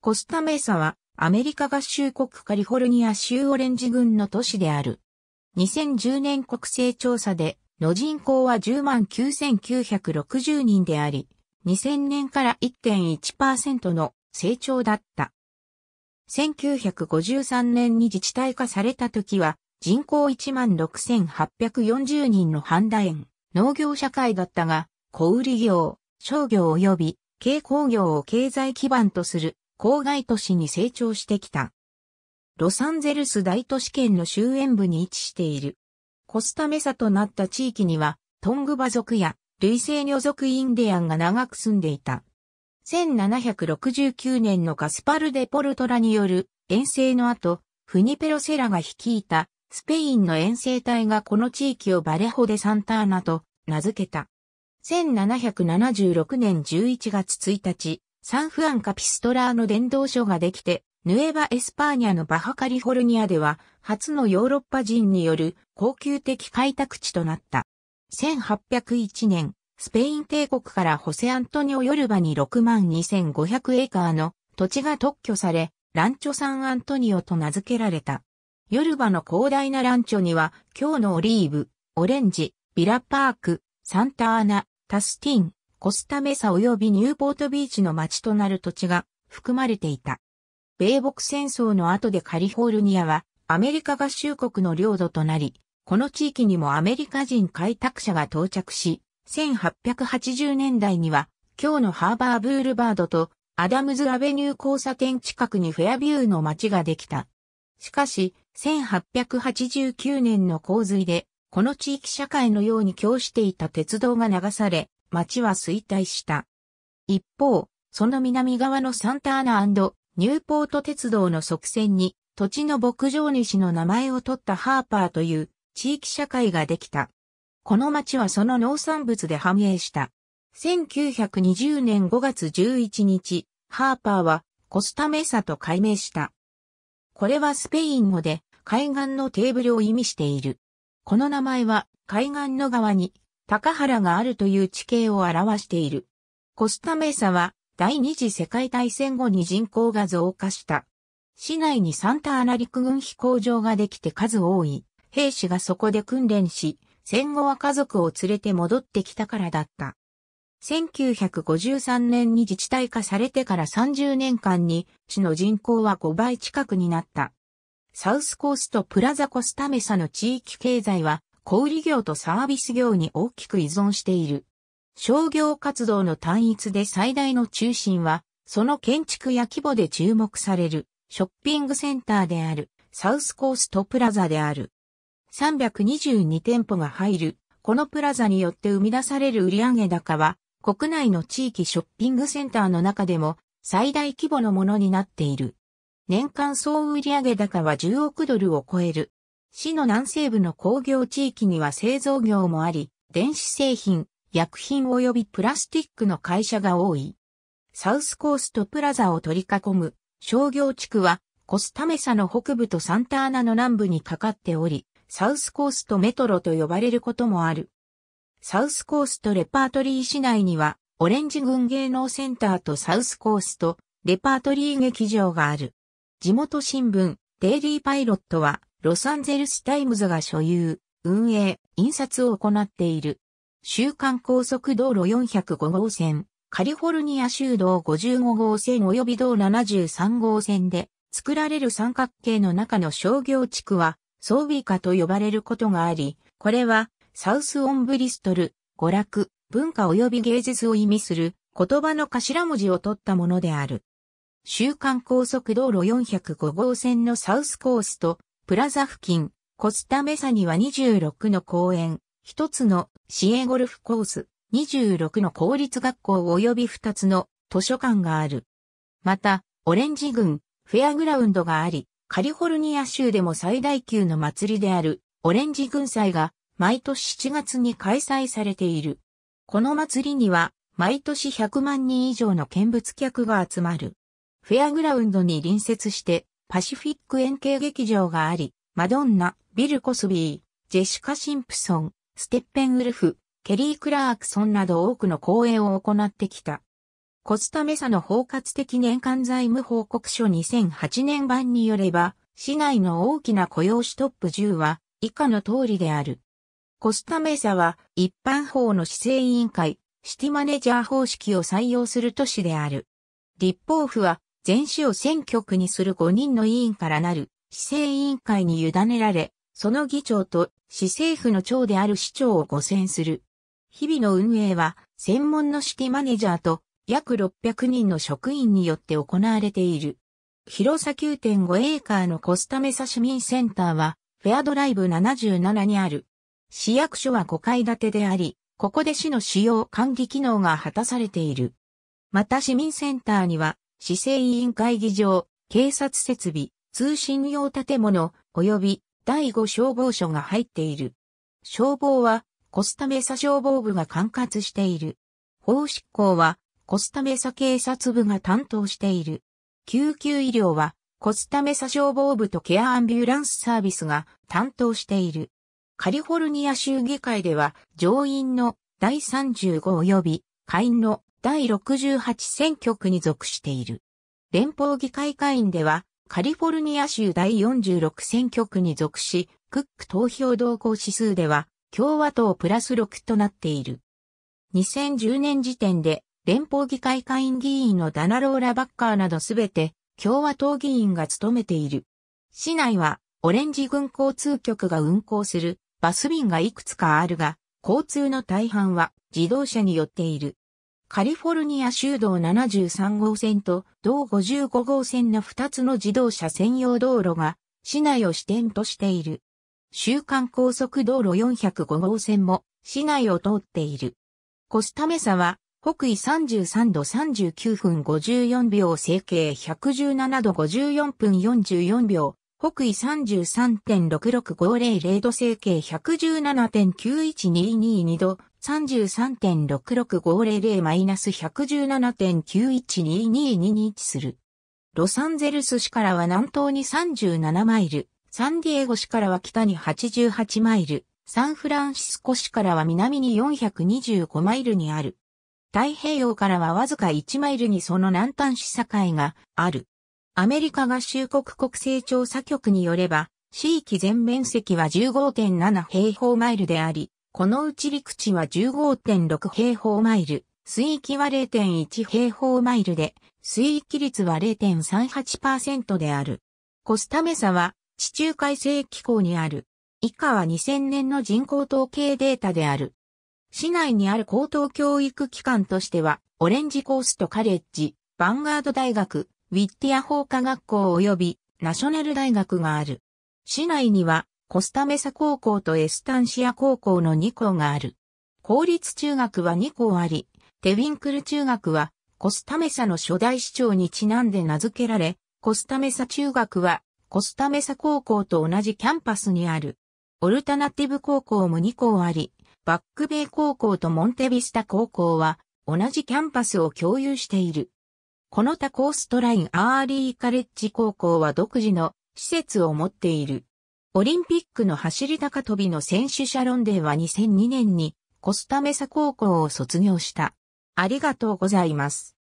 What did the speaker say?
コスタメーサはアメリカ合衆国カリフォルニア州オレンジ郡の都市である。2010年国勢調査での人口は10 9960人であり、2000年から1.1%の成長だった。1953年に自治体化された時は人口1万6840人の半田園、農業社会だったが、小売業、商業及び軽工業を経済基盤とする郊外都市に成長してきた。ロサンゼルス大都市圏の終焉部に位置している。コスタメサとなった地域には、トングバ族や、類性女族インディアンが長く住んでいた。1769年のガスパル・デ・ポルトラによる遠征の後、フニペロセラが率いたスペインの遠征隊がこの地域をバレホデ・サンターナと名付けた。1776年11月1日、サンフアンカピストラーの伝道書ができて、ヌエバ・エスパーニャのバハカリフォルニアでは、初のヨーロッパ人による高級的開拓地となった。1801年、スペイン帝国からホセ・アントニオ・ヨルバに62,500エーカーの土地が特許され、ランチョ・サン・アントニオと名付けられた。ヨルバの広大なランチョには、今日のオリーブ、オレンジ、ビラパーク、サンタアナ、タスティン、コスタメサ及びニューポートビーチの町となる土地が含まれていた。米北戦争の後でカリフォルニアはアメリカ合衆国の領土となり、この地域にもアメリカ人開拓者が到着し、1880年代には今日のハーバーブールバードとアダムズアベニュー交差点近くにフェアビューの町ができた。しかし、1889年の洪水で、この地域社会のように供していた鉄道が流され、町は衰退した。一方、その南側のサンターナニューポート鉄道の側線に土地の牧場主の名前を取ったハーパーという地域社会ができた。この町はその農産物で繁栄した。1920年5月11日、ハーパーはコスタメサと改名した。これはスペイン語で海岸のテーブルを意味している。この名前は海岸の側に高原があるという地形を表している。コスタメーサは第二次世界大戦後に人口が増加した。市内にサンタアナ陸軍飛行場ができて数多い兵士がそこで訓練し、戦後は家族を連れて戻ってきたからだった。1953年に自治体化されてから30年間に市の人口は5倍近くになった。サウスコーストプラザコスタメサの地域経済は小売業とサービス業に大きく依存している。商業活動の単一で最大の中心は、その建築や規模で注目される、ショッピングセンターである、サウスコーストプラザである。322店舗が入る、このプラザによって生み出される売上高は、国内の地域ショッピングセンターの中でも最大規模のものになっている。年間総売上高は10億ドルを超える。市の南西部の工業地域には製造業もあり、電子製品、薬品及びプラスティックの会社が多い。サウスコーストプラザを取り囲む商業地区はコスタメサの北部とサンターナの南部にかかっており、サウスコーストメトロと呼ばれることもある。サウスコーストレパートリー市内にはオレンジ軍芸能センターとサウスコーストレパートリー劇場がある。地元新聞デイリーパイロットはロサンゼルスタイムズが所有、運営、印刷を行っている。週刊高速道路405号線、カリフォルニア州道55号線及び道73号線で作られる三角形の中の商業地区は装備下と呼ばれることがあり、これはサウスオンブリストル、娯楽、文化及び芸術を意味する言葉の頭文字を取ったものである。週刊高速道路405号線のサウスコースと、プラザ付近、コスタメサには26の公園、1つの市営ゴルフコース、26の公立学校及び2つの図書館がある。また、オレンジ郡、フェアグラウンドがあり、カリフォルニア州でも最大級の祭りである、オレンジ郡祭が、毎年7月に開催されている。この祭りには、毎年100万人以上の見物客が集まる。フェアグラウンドに隣接して、パシフィック円形劇場があり、マドンナ、ビル・コスビー、ジェシカ・シンプソン、ステッペンウルフ、ケリー・クラークソンなど多くの公演を行ってきた。コスタメサの包括的年間財務報告書2008年版によれば、市内の大きな雇用主トップ10は以下の通りである。コスタメサは一般法の市政委員会、シティマネジャー方式を採用する都市である。立法府は全市を選挙区にする5人の委員からなる市政委員会に委ねられ、その議長と市政府の長である市長を5選する。日々の運営は専門のシティマネージャーと約600人の職員によって行われている。広さ9.5エーカーのコスタメサ市民センターはフェアドライブ77にある。市役所は5階建てであり、ここで市の使用管理機能が果たされている。また市民センターには市政委員会議場、警察設備、通信用建物、及び第5消防署が入っている。消防は、コスタメサ消防部が管轄している。法執行は、コスタメサ警察部が担当している。救急医療は、コスタメサ消防部とケアアンビュランスサービスが担当している。カリフォルニア州議会では、上院の第35及び下院の第68選挙区に属している。連邦議会会員では、カリフォルニア州第46選挙区に属し、クック投票動向指数では、共和党プラス6となっている。2010年時点で、連邦議会会員議員のダナローラ・バッカーなどすべて、共和党議員が務めている。市内は、オレンジ軍交通局が運行する、バス便がいくつかあるが、交通の大半は自動車によっている。カリフォルニア州道73号線と道55号線の2つの自動車専用道路が市内を支点としている。週間高速道路405号線も市内を通っている。コスタメサは北緯33度39分54秒、整形117度54分44秒、北緯33.66500度整形117.91222度33.66500-117.91222に位置する。ロサンゼルス市からは南東に37マイル、サンディエゴ市からは北に88マイル、サンフランシスコ市からは南に425マイルにある。太平洋からはわずか1マイルにその南端市境がある。アメリカ合衆国国勢調査局によれば、地域全面積は15.7平方マイルであり、このうち陸地は15.6平方マイル、水域は0.1平方マイルで、水域率は0.38%である。コスタメサは地中海性気候にある。以下は2000年の人口統計データである。市内にある高等教育機関としては、オレンジコーストカレッジ、ヴァンガード大学、ウィッティア法科学校及びナショナル大学がある。市内にはコスタメサ高校とエスタンシア高校の2校がある。公立中学は2校あり、テウィンクル中学はコスタメサの初代市長にちなんで名付けられ、コスタメサ中学はコスタメサ高校と同じキャンパスにある。オルタナティブ高校も2校あり、バックベイ高校とモンテビスタ高校は同じキャンパスを共有している。この他コーストラインアーリーカレッジ高校は独自の施設を持っている。オリンピックの走り高跳びの選手シャロンデーは2002年にコスタメサ高校を卒業した。ありがとうございます。